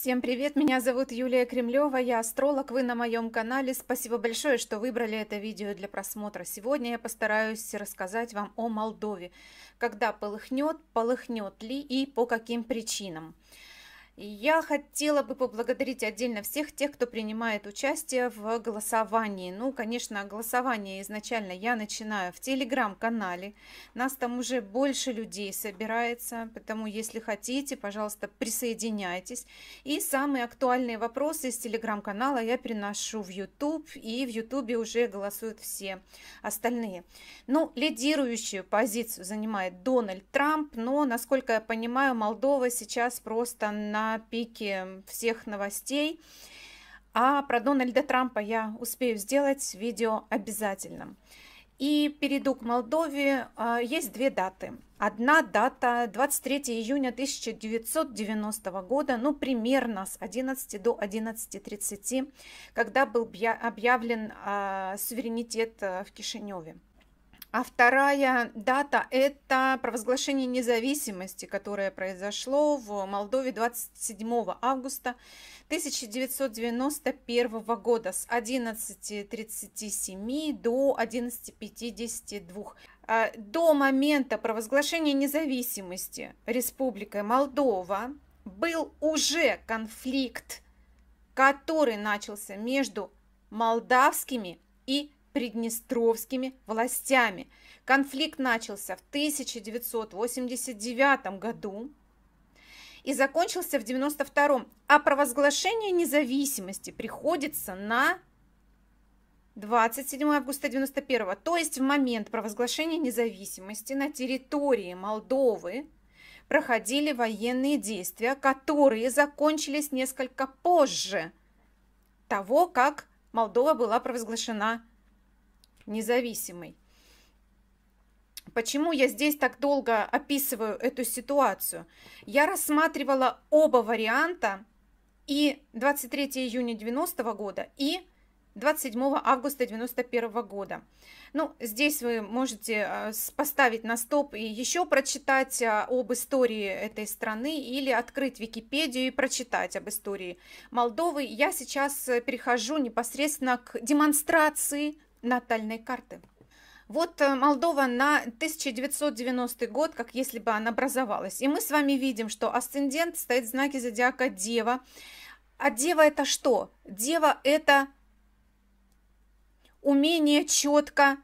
Всем привет, меня зовут Юлия Кремлева, я астролог, вы на моем канале. Спасибо большое, что выбрали это видео для просмотра. Сегодня я постараюсь рассказать вам о Молдове. Когда полыхнет, полыхнет ли и по каким причинам. Я хотела бы поблагодарить отдельно всех тех, кто принимает участие в голосовании. Ну, конечно, голосование изначально я начинаю в телеграм-канале. Нас там уже больше людей собирается, поэтому если хотите, пожалуйста, присоединяйтесь. И самые актуальные вопросы из телеграм-канала я приношу в YouTube, и в YouTube уже голосуют все остальные. Ну, лидирующую позицию занимает Дональд Трамп, но, насколько я понимаю, Молдова сейчас просто на пике всех новостей. А про Дональда Трампа я успею сделать видео обязательно. И перейду к Молдове. А, есть две даты. Одна дата 23 июня 1990 года, ну примерно с 11 до 11.30, когда был объявлен а, суверенитет а, в Кишиневе. А вторая дата – это провозглашение независимости, которое произошло в Молдове 27 августа 1991 года с 11.37 до 11.52 а, до момента провозглашения независимости Республикой Молдова был уже конфликт, который начался между молдавскими и приднестровскими властями. Конфликт начался в 1989 году и закончился в 1992, а провозглашение независимости приходится на 27 августа 91 то есть в момент провозглашения независимости на территории Молдовы проходили военные действия, которые закончились несколько позже того, как Молдова была провозглашена независимый. Почему я здесь так долго описываю эту ситуацию? Я рассматривала оба варианта и 23 июня 90 года, и 27 августа 91 -го года. Ну, здесь вы можете э, поставить на стоп и еще прочитать э, об истории этой страны или открыть Википедию и прочитать об истории Молдовы. Я сейчас э, перехожу непосредственно к демонстрации натальной карты. Вот э, Молдова на 1990 год, как если бы она образовалась. И мы с вами видим, что асцендент стоит в знаке зодиака Дева. А Дева это что? Дева это умение четко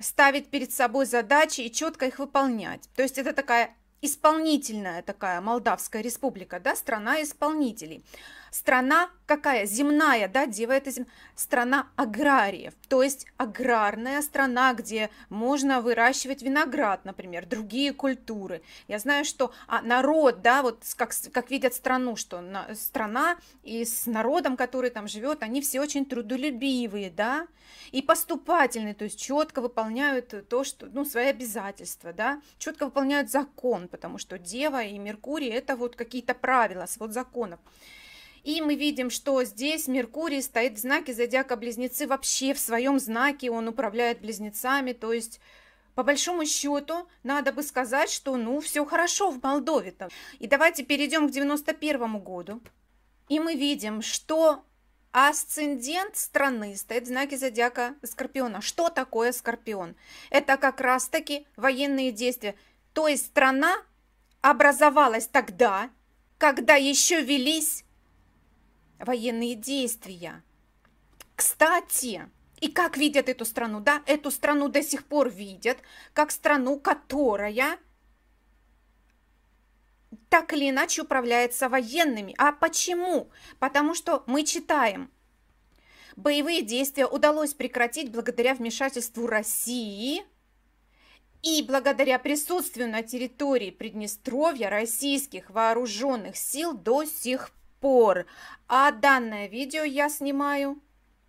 ставить перед собой задачи и четко их выполнять. То есть это такая исполнительная такая Молдавская республика, да, страна исполнителей. Страна какая? Земная, да, Дева это зем... страна аграриев, то есть аграрная страна, где можно выращивать виноград, например, другие культуры. Я знаю, что а, народ, да, вот как, как видят страну, что на, страна и с народом, который там живет, они все очень трудолюбивые, да, и поступательные, то есть четко выполняют то, что, ну, свои обязательства, да, четко выполняют закон, потому что Дева и Меркурий это вот какие-то правила, свод законов. И мы видим, что здесь Меркурий стоит в знаке зодиака близнецы вообще в своем знаке, он управляет близнецами, то есть по большому счету, надо бы сказать, что ну все хорошо в Молдове. -то. И давайте перейдем к 91 году. И мы видим, что асцендент страны стоит в знаке зодиака Скорпиона. Что такое Скорпион? Это как раз-таки военные действия. То есть страна образовалась тогда, когда еще велись военные действия. Кстати, и как видят эту страну? Да, эту страну до сих пор видят как страну, которая так или иначе управляется военными. А почему? Потому что мы читаем, боевые действия удалось прекратить благодаря вмешательству России и благодаря присутствию на территории Приднестровья российских вооруженных сил до сих пор. А данное видео я снимаю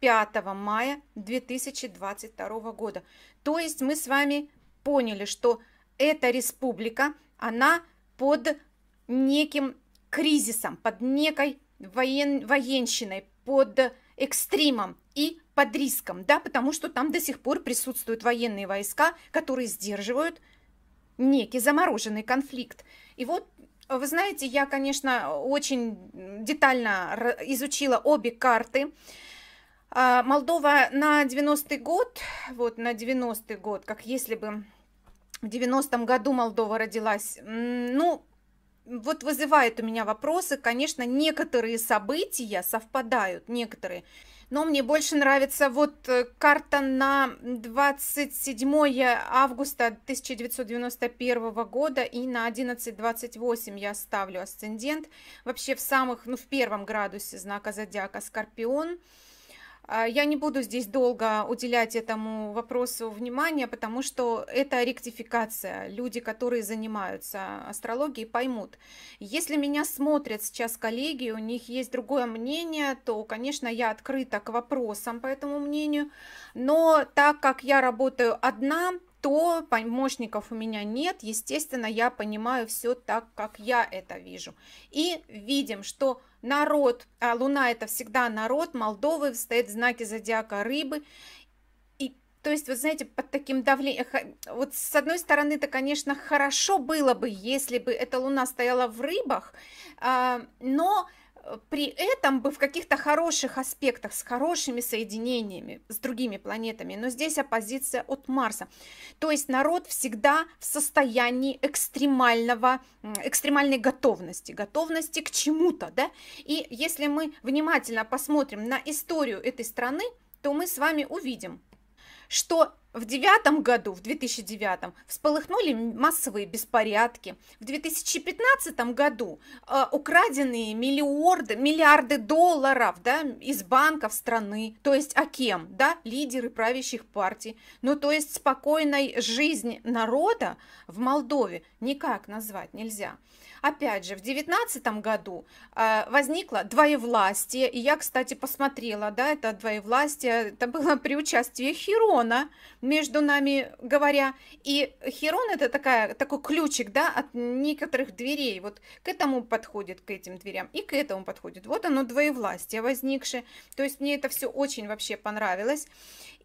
5 мая 2022 года. То есть мы с вами поняли, что эта республика, она под неким кризисом, под некой воен, военщиной, под экстримом и под риском, да, потому что там до сих пор присутствуют военные войска, которые сдерживают некий замороженный конфликт. И вот вы знаете, я, конечно, очень детально изучила обе карты. А, Молдова на 90-й год, вот на 90-й год, как если бы в 90-м году Молдова родилась, ну, вот вызывает у меня вопросы, конечно, некоторые события совпадают, некоторые но мне больше нравится вот э, карта на 27 августа 1991 года и на 11.28 я ставлю асцендент. Вообще в самых, ну в первом градусе знака зодиака Скорпион. Скорпион. А, я не буду здесь долго уделять этому вопросу внимания, потому что это ректификация. Люди, которые занимаются астрологией, поймут. Если меня смотрят сейчас коллеги, у них есть другое мнение, то, конечно, я открыта к вопросам по этому мнению. Но так как я работаю одна, то помощников у меня нет. Естественно, я понимаю все так, как я это вижу. И видим, что народ, а Луна это всегда народ, Молдовы стоит в знаке зодиака рыбы. И, то есть, вы знаете, под таким давлением, вот с одной стороны, это, конечно, хорошо было бы, если бы эта Луна стояла в рыбах, а, но при этом бы в каких-то хороших аспектах, с хорошими соединениями с другими планетами, но здесь оппозиция от Марса. То есть народ всегда в состоянии экстремального, экстремальной готовности, готовности к чему-то, да, и если мы внимательно посмотрим на историю этой страны, то мы с вами увидим, что в девятом году, в 2009, всполыхнули массовые беспорядки. В 2015 году э, украденные миллиарды, миллиарды долларов да, из банков страны. То есть, а кем? Да, лидеры правящих партий. Ну, то есть, спокойной жизнь народа в Молдове никак назвать нельзя. Опять же, в 2019 году э, возникло двоевластие, и я, кстати, посмотрела, да, это двоевластие, это было при участии Хирона, между нами говоря, и Хирон это такая, такой ключик, да, от некоторых дверей, вот к этому подходит, к этим дверям, и к этому подходит, вот оно двоевластие возникшее, то есть мне это все очень вообще понравилось,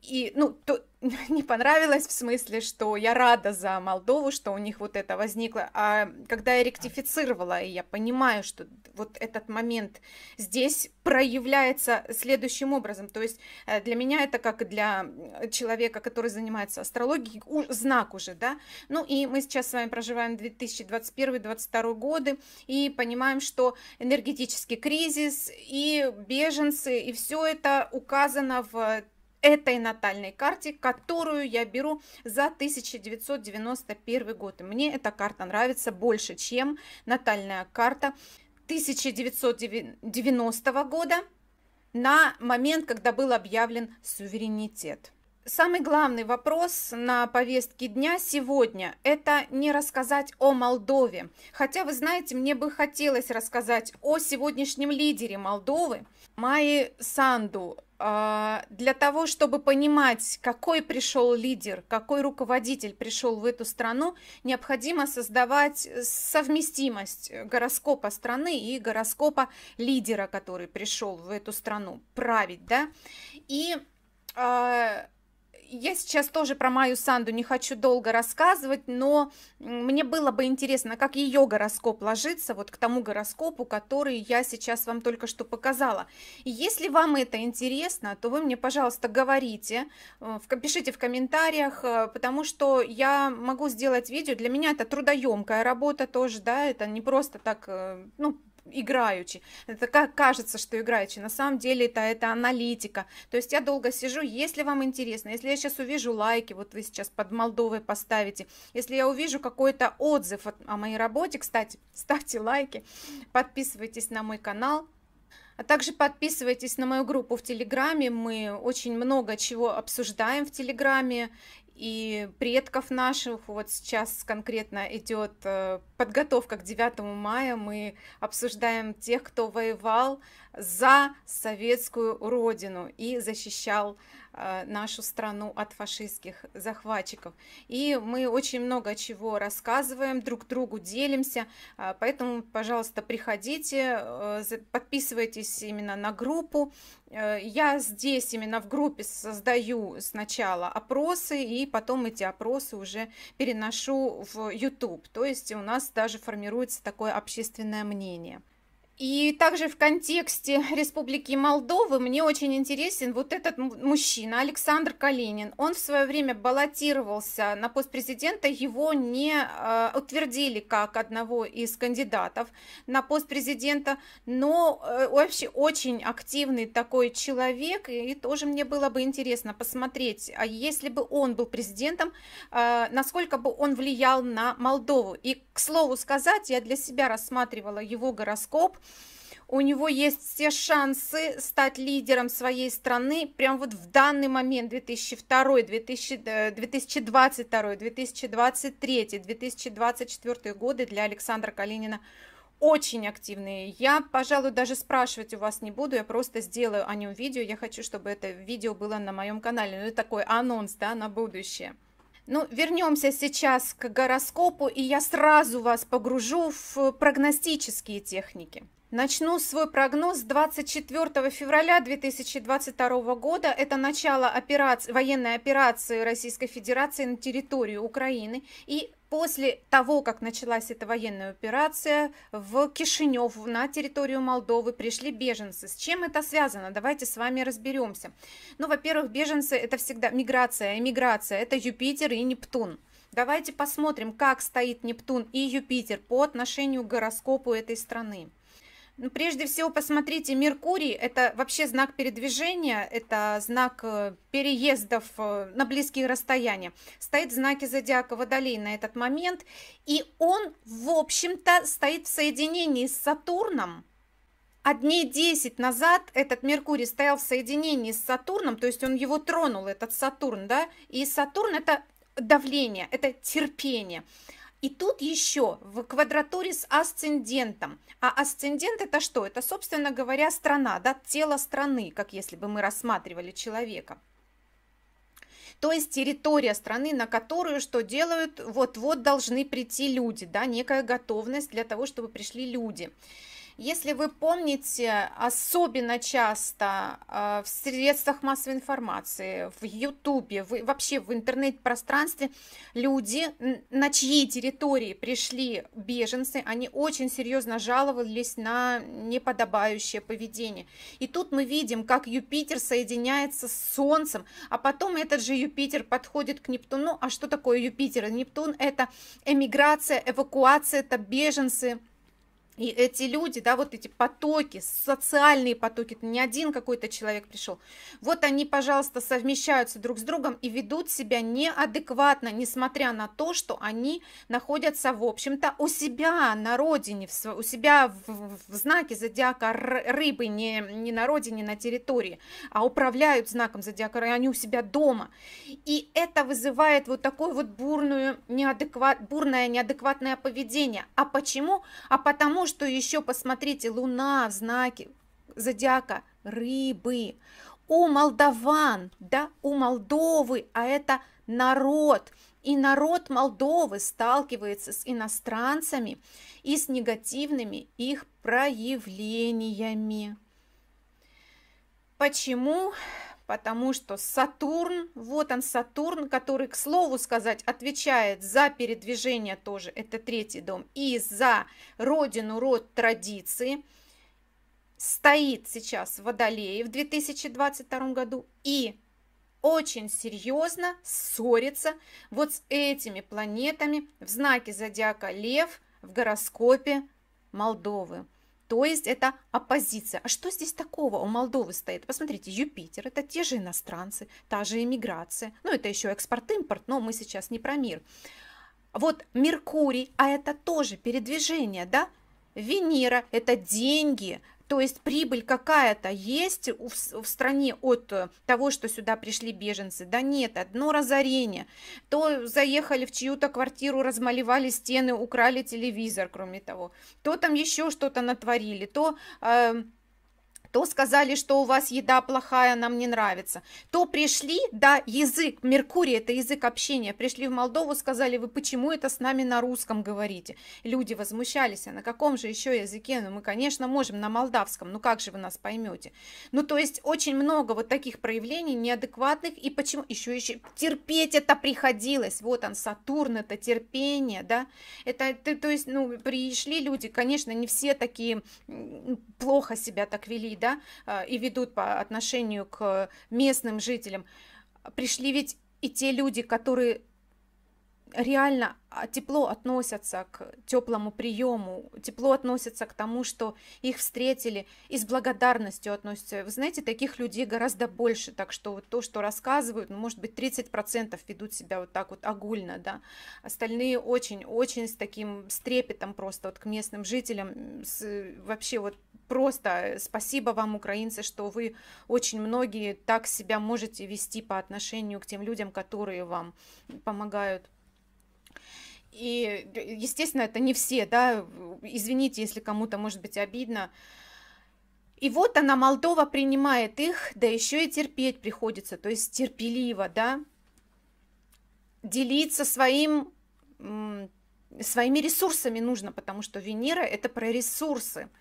и, ну, то, не понравилось в смысле, что я рада за Молдову, что у них вот это возникло. А когда я ректифицировала, и я понимаю, что вот этот момент здесь проявляется следующим образом. То есть э, для меня это как для э, человека, который занимается астрологией, знак уже, да. Ну и мы сейчас с вами проживаем 2021-2022 годы и понимаем, что энергетический кризис и беженцы, и все это указано в этой натальной карте, которую я беру за 1991 год. И мне эта карта нравится больше, чем натальная карта 1990 года на момент, когда был объявлен суверенитет. Самый главный вопрос на повестке дня сегодня – это не рассказать о Молдове. Хотя, вы знаете, мне бы хотелось рассказать о сегодняшнем лидере Молдовы Майи Санду. А, для того, чтобы понимать, какой пришел лидер, какой руководитель пришел в эту страну, необходимо создавать совместимость гороскопа страны и гороскопа лидера, который пришел в эту страну править, да, и а, я сейчас тоже про Майю Санду не хочу долго рассказывать, но мне было бы интересно, как ее гороскоп ложится вот к тому гороскопу, который я сейчас вам только что показала. И если вам это интересно, то вы мне, пожалуйста, говорите, э, пишите в комментариях, э, потому что я могу сделать видео, для меня это трудоемкая работа тоже, да, это не просто так, э, ну, играючи. Это как кажется, что играючи. На самом деле это, это аналитика. То есть я долго сижу, если вам интересно, если я сейчас увижу лайки, вот вы сейчас под Молдовой поставите, если я увижу какой-то отзыв о моей работе, кстати, ставьте лайки, подписывайтесь на мой канал, а также подписывайтесь на мою группу в Телеграме. Мы очень много чего обсуждаем в Телеграме и предков наших. Вот сейчас конкретно идет э, подготовка к 9 мая. Мы обсуждаем тех, кто воевал за советскую родину и защищал Э, нашу страну от фашистских захватчиков. И мы очень много чего рассказываем, друг другу делимся, э, поэтому, пожалуйста, приходите, э, подписывайтесь именно на группу. Я здесь именно в группе создаю сначала опросы, и потом эти опросы уже переношу в YouTube. То есть у нас даже формируется такое общественное мнение. И также в контексте Республики Молдовы мне очень интересен вот этот мужчина, Александр Калинин. Он в свое время баллотировался на пост президента, его не э, утвердили как одного из кандидатов на пост президента, но э, вообще очень активный такой человек, и тоже мне было бы интересно посмотреть, а если бы он был президентом, э, насколько бы он влиял на Молдову. И, к слову сказать, я для себя рассматривала его гороскоп, у него есть все шансы стать лидером своей страны прямо вот в данный момент 2002, 2000, 2022, 2023, 2024 годы для Александра Калинина очень активные. Я, пожалуй, даже спрашивать у вас не буду, я просто сделаю о нем видео. Я хочу, чтобы это видео было на моем канале. Ну, это такой анонс, да, на будущее. Ну, вернемся сейчас к гороскопу, и я сразу вас погружу в прогностические техники. Начну свой прогноз с 24 февраля 2022 года. Это начало операции, военной операции Российской Федерации на территорию Украины. И после того, как началась эта военная операция, в Кишинев, на территорию Молдовы пришли беженцы. С чем это связано? Давайте с вами разберемся. Ну, во-первых, беженцы – это всегда миграция, эмиграция. Это Юпитер и Нептун. Давайте посмотрим, как стоит Нептун и Юпитер по отношению к гороскопу этой страны. Ну, прежде всего, посмотрите, Меркурий – это вообще знак передвижения, это знак э, переездов э, на близкие расстояния. Стоит в знаке зодиака Водолей на этот момент, и он, в общем-то, стоит в соединении с Сатурном. А дней 10 назад этот Меркурий стоял в соединении с Сатурном, то есть он его тронул, этот Сатурн, да, и Сатурн – это давление, это терпение – и тут еще в квадратуре с асцендентом. А асцендент это что? Это, собственно говоря, страна, да, тело страны, как если бы мы рассматривали человека то есть территория страны, на которую что делают, вот-вот должны прийти люди, да, некая готовность для того, чтобы пришли люди. Если вы помните, особенно часто э, в средствах массовой информации, в Ютубе, вообще в интернет-пространстве люди, на чьей территории пришли беженцы, они очень серьезно жаловались на неподобающее поведение. И тут мы видим, как Юпитер соединяется с Солнцем, а потом этот же Юпитер подходит к Нептуну. А что такое Юпитер? и Нептун – это эмиграция, эвакуация, это беженцы – и эти люди, да, вот эти потоки, социальные потоки, это не один какой-то человек пришел. Вот они, пожалуйста, совмещаются друг с другом и ведут себя неадекватно, несмотря на то, что они находятся, в общем-то, у себя на родине, у себя в, в знаке зодиака рыбы, не, не на родине, на территории, а управляют знаком зодиака, они у себя дома. И это вызывает вот такое вот бурную неадекват, бурное неадекватное поведение. А почему? А потому что еще, посмотрите, Луна в знаке зодиака рыбы. У молдаван, да, у Молдовы, а это народ. И народ Молдовы сталкивается с иностранцами и с негативными их проявлениями. Почему? потому что Сатурн, вот он Сатурн, который, к слову сказать, отвечает за передвижение тоже, это третий дом, и за родину, род традиции, стоит сейчас в Водолее в 2022 году и очень серьезно ссорится вот с этими планетами в знаке зодиака Лев в гороскопе Молдовы. То есть это оппозиция. А что здесь такого у Молдовы стоит? Посмотрите, Юпитер, это те же иностранцы, та же иммиграция. Ну, это еще экспорт-импорт, но мы сейчас не про мир. Вот Меркурий, а это тоже передвижение, да? Венера – это деньги, то есть прибыль какая-то есть в, в стране от э, того, что сюда пришли беженцы? Да нет, одно разорение. То заехали в чью-то квартиру, размалевали стены, украли телевизор, кроме того. То там еще что-то натворили, то... Э, то сказали, что у вас еда плохая, нам не нравится, то пришли, да, язык, Меркурий это язык общения, пришли в Молдову, сказали, вы почему это с нами на русском говорите? Люди возмущались, а на каком же еще языке? Ну, мы, конечно, можем на молдавском, ну как же вы нас поймете? Ну, то есть очень много вот таких проявлений неадекватных, и почему еще, еще терпеть это приходилось, вот он, Сатурн, это терпение, да, это, то есть, ну, пришли люди, конечно, не все такие плохо себя так вели, да, да, э, и ведут по отношению к местным жителям, пришли ведь и те люди, которые реально а, тепло относятся к теплому приему, тепло относятся к тому, что их встретили, и с благодарностью относятся. Вы знаете, таких людей гораздо больше, так что вот то, что рассказывают, ну, может быть, 30% ведут себя вот так вот огульно, да. Остальные очень-очень с таким стрепетом просто вот к местным жителям, с, вообще вот просто э, спасибо вам, украинцы, что вы очень многие так себя можете вести по отношению к тем людям, которые вам помогают. И, естественно, это не все, да, извините, если кому-то, может быть, обидно. И вот она, Молдова, принимает их, да еще и терпеть приходится, то есть терпеливо, да, делиться своим, своими ресурсами нужно, потому что Венера – это про ресурсы –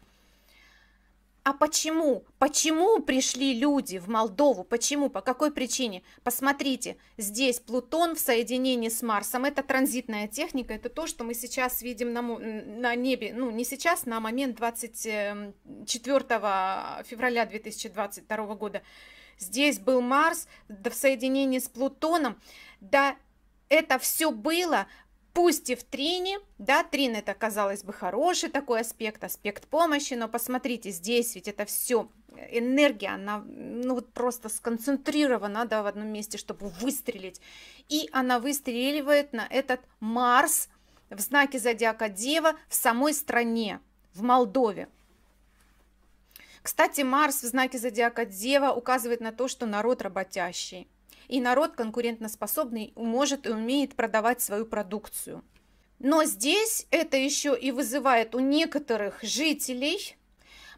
а почему? Почему пришли люди в Молдову? Почему? По какой причине? Посмотрите, здесь Плутон в соединении с Марсом. Это транзитная техника, это то, что мы сейчас видим на, на небе. Ну, не сейчас, на момент 24 февраля 2022 года. Здесь был Марс да, в соединении с Плутоном. Да, это все было Пусть и в трине, да, трин это, казалось бы, хороший такой аспект, аспект помощи, но посмотрите, здесь ведь это все, э, энергия, она ну, вот просто сконцентрирована да, в одном месте, чтобы выстрелить. И она выстреливает на этот Марс в знаке зодиака Дева в самой стране, в Молдове. Кстати, Марс в знаке зодиака Дева указывает на то, что народ работящий и народ конкурентоспособный может и умеет продавать свою продукцию. Но здесь это еще и вызывает у некоторых жителей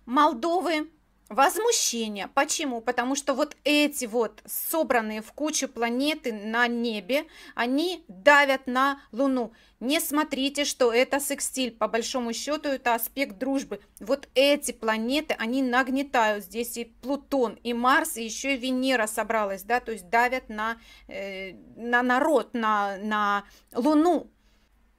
Молдовы Возмущение. Почему? Потому что вот эти вот собранные в кучу планеты на небе, они давят на Луну. Не смотрите, что это секстиль. По большому счету это аспект дружбы. Вот эти планеты, они нагнетают. Здесь и Плутон, и Марс, и еще и Венера собралась, да, то есть давят на, э, на народ, на, на Луну.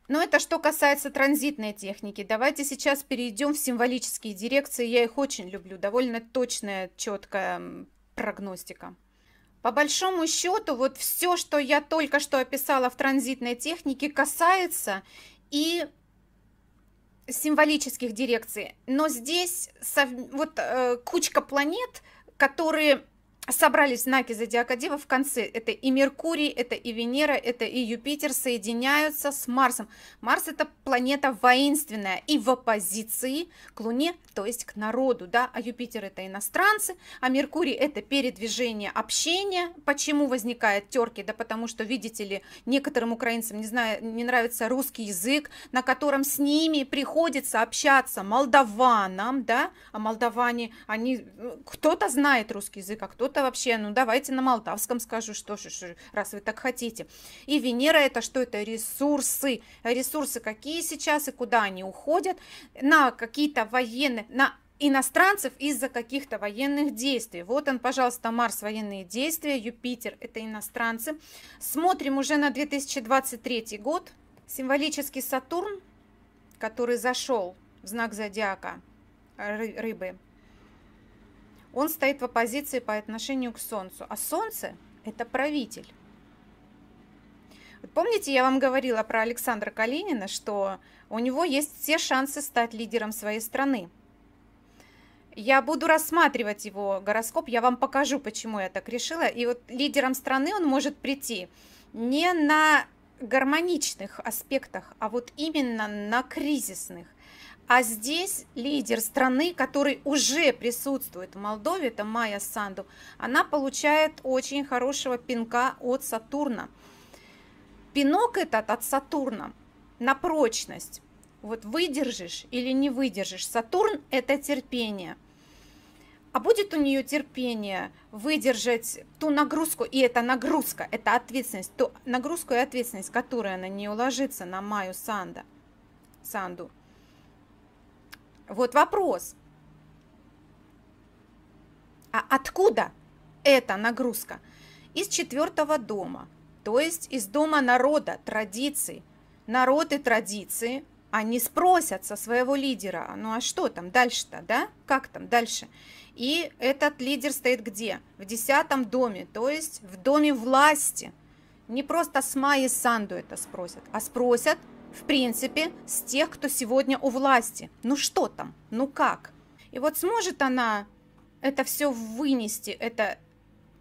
Но это что касается транзитной техники. Давайте сейчас перейдем в символические дирекции. Я их очень люблю. Довольно точная, четкая прогностика. По большому счету, вот все, что я только что описала в транзитной технике, касается и символических дирекций. Но здесь сов... вот э, кучка планет, которые собрались знаки зодиака Дева в конце. Это и Меркурий, это и Венера, это и Юпитер соединяются с Марсом. Марс это планета воинственная и в оппозиции к Луне, то есть к народу, да, а Юпитер это иностранцы, а Меркурий это передвижение общение. Почему возникает терки? Да потому что, видите ли, некоторым украинцам не, знаю, не нравится русский язык, на котором с ними приходится общаться молдаванам, да, а молдаване, они, ну, кто-то знает русский язык, а кто-то что вообще, ну давайте на молдавском скажу, что ж, раз вы так хотите. И Венера это что? Это ресурсы. Ресурсы какие сейчас и куда они уходят? На какие-то военные, на иностранцев из-за каких-то военных действий. Вот он, пожалуйста, Марс, военные действия, Юпитер, это иностранцы. Смотрим уже на 2023 год. Символический Сатурн, который зашел в знак зодиака рыбы, он стоит в оппозиции по отношению к Солнцу. А Солнце – это правитель. Вот помните, я вам говорила про Александра Калинина, что у него есть все шансы стать лидером своей страны. Я буду рассматривать его гороскоп, я вам покажу, почему я так решила. И вот лидером страны он может прийти не на гармоничных аспектах, а вот именно на кризисных. А здесь лидер страны, который уже присутствует в Молдове, это Майя Санду, она получает очень хорошего пинка от Сатурна. Пинок этот от Сатурна на прочность. Вот выдержишь или не выдержишь. Сатурн – это терпение. А будет у нее терпение выдержать ту нагрузку, и это нагрузка, это ответственность, ту нагрузку и ответственность, которая на нее ложится, на Майю Санда, Санду. Вот вопрос. А откуда эта нагрузка? Из четвертого дома, то есть из дома народа, традиций. Народ и традиции, они спросят со своего лидера, ну а что там дальше-то, да? Как там дальше? И этот лидер стоит где? В десятом доме, то есть в доме власти. Не просто с Майи Санду это спросят, а спросят в принципе, с тех, кто сегодня у власти. Ну что там? Ну как? И вот сможет она это все вынести, это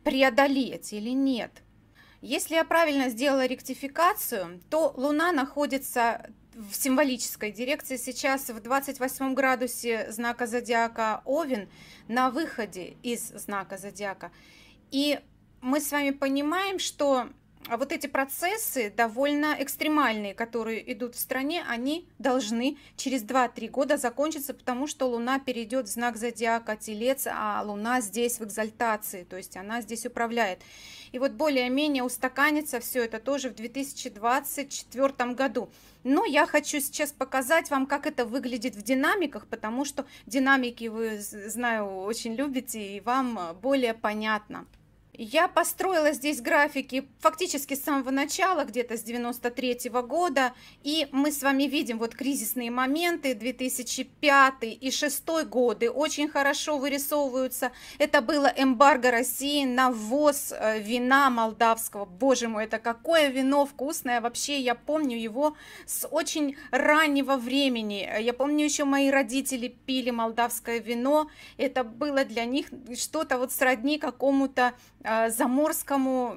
преодолеть или нет? Если я правильно сделала ректификацию, то Луна находится в символической дирекции сейчас в 28 градусе знака зодиака Овен на выходе из знака зодиака. И мы с вами понимаем, что а вот эти процессы довольно экстремальные, которые идут в стране, они должны через 2-3 года закончиться, потому что Луна перейдет в знак зодиака Телец, а Луна здесь в экзальтации, то есть она здесь управляет. И вот более-менее устаканится все это тоже в 2024 году. Но я хочу сейчас показать вам, как это выглядит в динамиках, потому что динамики вы, знаю, очень любите, и вам более понятно. Я построила здесь графики фактически с самого начала, где-то с 93 -го года, и мы с вами видим вот кризисные моменты 2005 и 2006 годы очень хорошо вырисовываются. Это было эмбарго России на ввоз э, вина молдавского. Боже мой, это какое вино вкусное! Вообще я помню его с очень раннего времени. Я помню еще мои родители пили молдавское вино. Это было для них что-то вот сродни какому-то Э, заморскому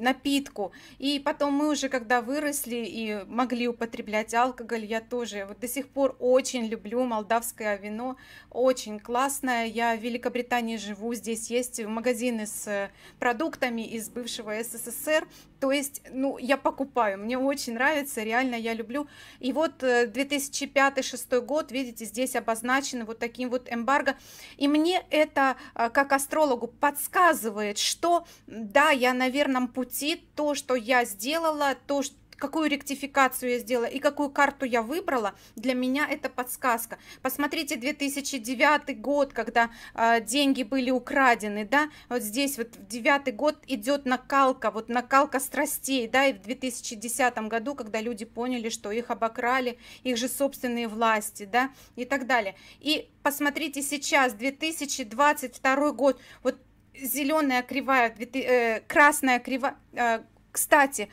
напитку. И потом мы уже, когда выросли и могли употреблять алкоголь, я тоже вот до сих пор очень люблю молдавское вино, очень классное. Я в Великобритании живу, здесь есть магазины с э, продуктами из бывшего СССР, то есть, ну, я покупаю, мне очень нравится, реально я люблю. И вот 2005-2006 э, год, видите, здесь обозначено вот таким вот эмбарго. И мне это, э, как астрологу, подсказывает, что, да, я на верном пути, крутит то, что я сделала, то, что какую ректификацию я сделала и какую карту я выбрала, для меня это подсказка. Посмотрите 2009 год, когда э, деньги были украдены, да, вот здесь вот в 2009 год идет накалка, вот накалка страстей, да, и в 2010 году, когда люди поняли, что их обокрали, их же собственные власти, да, и так далее. И посмотрите сейчас, 2022 год, вот зеленая кривая, э, красная кривая. Э, кстати,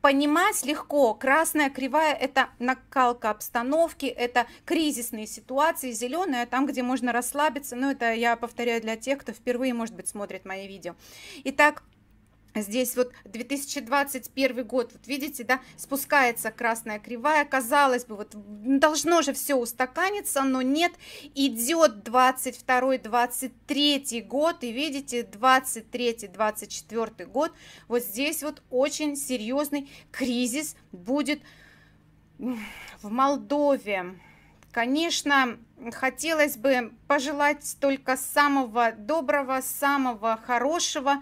понимать легко, красная кривая – это накалка обстановки, это кризисные ситуации, зеленая – там, где можно расслабиться, но это я повторяю для тех, кто впервые, может быть, смотрит мои видео. Итак, Здесь вот 2021 год, вот видите, да, спускается красная кривая, казалось бы, вот должно же все устаканиться, но нет, идет 22-23 год, и видите, 23-24 год, вот здесь вот очень серьезный кризис будет в Молдове. Конечно, хотелось бы пожелать только самого доброго, самого хорошего,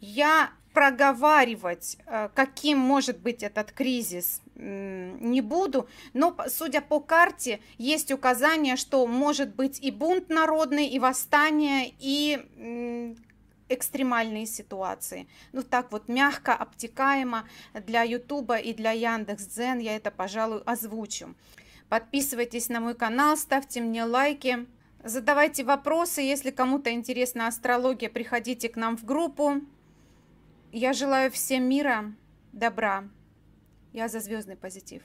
я проговаривать, э, каким может быть этот кризис, не буду, но судя по карте, есть указание, что может быть и бунт народный, и восстание, и экстремальные ситуации. Ну так вот мягко, обтекаемо для Ютуба и для Яндекс.Дзен я это, пожалуй, озвучу. Подписывайтесь на мой канал, ставьте мне лайки, задавайте вопросы. Если кому-то интересна астрология, приходите к нам в группу. Я желаю всем мира, добра. Я за звездный позитив.